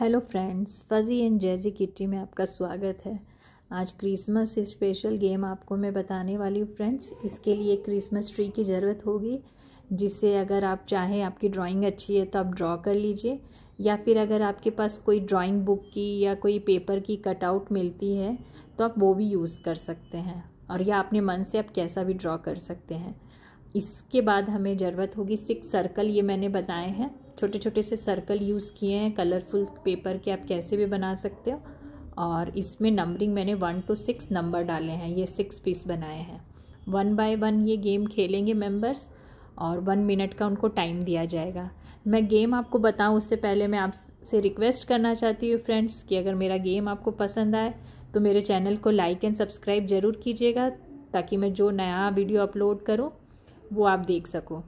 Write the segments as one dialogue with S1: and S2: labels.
S1: hello friends fuzzy and jazzy kitty में आपका स्वागत है आज क्रिसमस स्पेशल गेम आपको मैं बताने वाली हूँ फ्रेंड्स इसके लिए क्रिसमस ट्री की ज़रूरत होगी जिसे अगर आप चाहें आपकी ड्राइंग अच्छी है तो आप ड्रॉ कर लीजिए या फिर अगर आपके पास कोई ड्राइंग बुक की या कोई पेपर की कटआउट मिलती है तो आप वो भी यूज़ कर सकते हैं और या अपने मन से आप कैसा भी ड्रॉ कर सकते हैं इसके बाद हमें ज़रूरत होगी सिक्स सर्कल ये मैंने बताए हैं छोटे छोटे से सर्कल यूज़ किए हैं कलरफुल पेपर के आप कैसे भी बना सकते हो और इसमें नंबरिंग मैंने वन टू सिक्स नंबर डाले हैं ये सिक्स पीस बनाए हैं वन बाय वन ये गेम खेलेंगे मेंबर्स और वन मिनट का उनको टाइम दिया जाएगा मैं गेम आपको बताऊं उससे पहले मैं आपसे रिक्वेस्ट करना चाहती हूँ फ्रेंड्स कि अगर मेरा गेम आपको पसंद आए तो मेरे चैनल को लाइक एंड सब्सक्राइब ज़रूर कीजिएगा ताकि मैं जो नया वीडियो अपलोड करूँ वो आप देख सको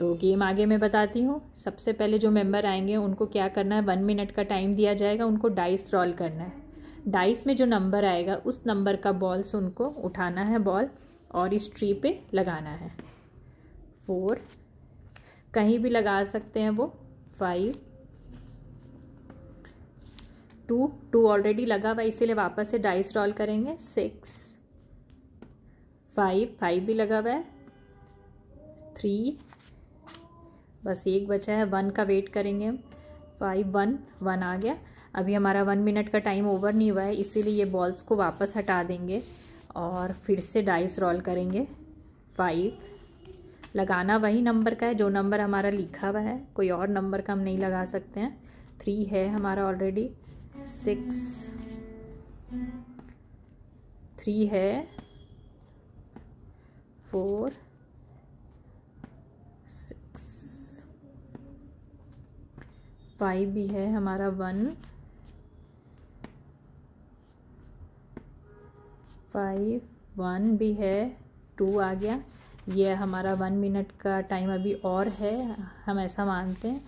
S1: तो गेम आगे मैं बताती हूँ सबसे पहले जो मेंबर आएंगे उनको क्या करना है वन मिनट का टाइम दिया जाएगा उनको डाइस रोल करना है डाइस में जो नंबर आएगा उस नंबर का बॉल्स उनको उठाना है बॉल और इस ट्री पे लगाना है फोर कहीं भी लगा सकते हैं वो फाइव टू टू ऑलरेडी लगा हुआ इसीलिए वापस से डाइस रोल करेंगे सिक्स फाइव फाइव भी लगा हुआ है थ्री बस एक बचा है वन का वेट करेंगे हम फाइव वन वन आ गया अभी हमारा वन मिनट का टाइम ओवर नहीं हुआ है इसीलिए ये बॉल्स को वापस हटा देंगे और फिर से डाइस रोल करेंगे फाइव लगाना वही नंबर का है जो नंबर हमारा लिखा हुआ है कोई और नंबर का हम नहीं लगा सकते हैं थ्री है हमारा ऑलरेडी सिक्स थ्री है फोर पाई भी है हमारा वन फाइव वन भी है टू आ गया ये हमारा वन मिनट का टाइम अभी और है हम ऐसा मानते हैं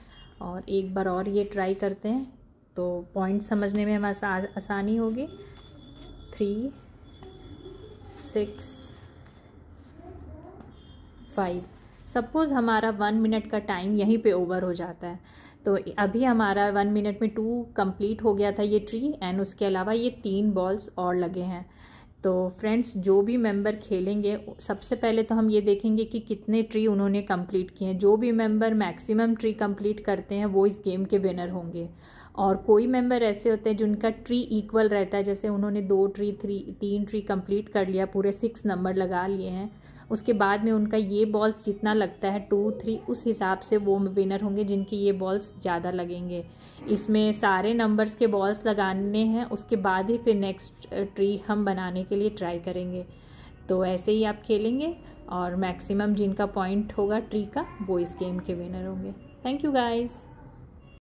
S1: और एक बार और ये ट्राई करते हैं तो पॉइंट समझने में हमें आसानी होगी थ्री सिक्स फाइव सपोज़ हमारा वन मिनट का टाइम यहीं पे ओवर हो जाता है तो अभी हमारा वन मिनट में टू कंप्लीट हो गया था ये ट्री एंड उसके अलावा ये तीन बॉल्स और लगे हैं तो फ्रेंड्स जो भी मेंबर खेलेंगे सबसे पहले तो हम ये देखेंगे कि कितने ट्री उन्होंने कंप्लीट किए हैं जो भी मेंबर मैक्सिमम ट्री कंप्लीट करते हैं वो इस गेम के विनर होंगे और कोई मेंबर ऐसे होते हैं जिनका ट्री इक्वल रहता है जैसे उन्होंने दो ट्री थ्री तीन ट्री कंप्लीट कर लिया पूरे सिक्स नंबर लगा लिए हैं उसके बाद में उनका ये बॉल्स जितना लगता है टू थ्री उस हिसाब से वो विनर होंगे जिनके ये बॉल्स ज़्यादा लगेंगे इसमें सारे नंबर्स के बॉल्स लगाने हैं उसके बाद ही फिर नेक्स्ट ट्री हम बनाने के लिए ट्राई करेंगे तो ऐसे ही आप खेलेंगे और मैक्सिमम जिनका पॉइंट होगा ट्री का वो इस गेम के विनर होंगे थैंक यू गाइज़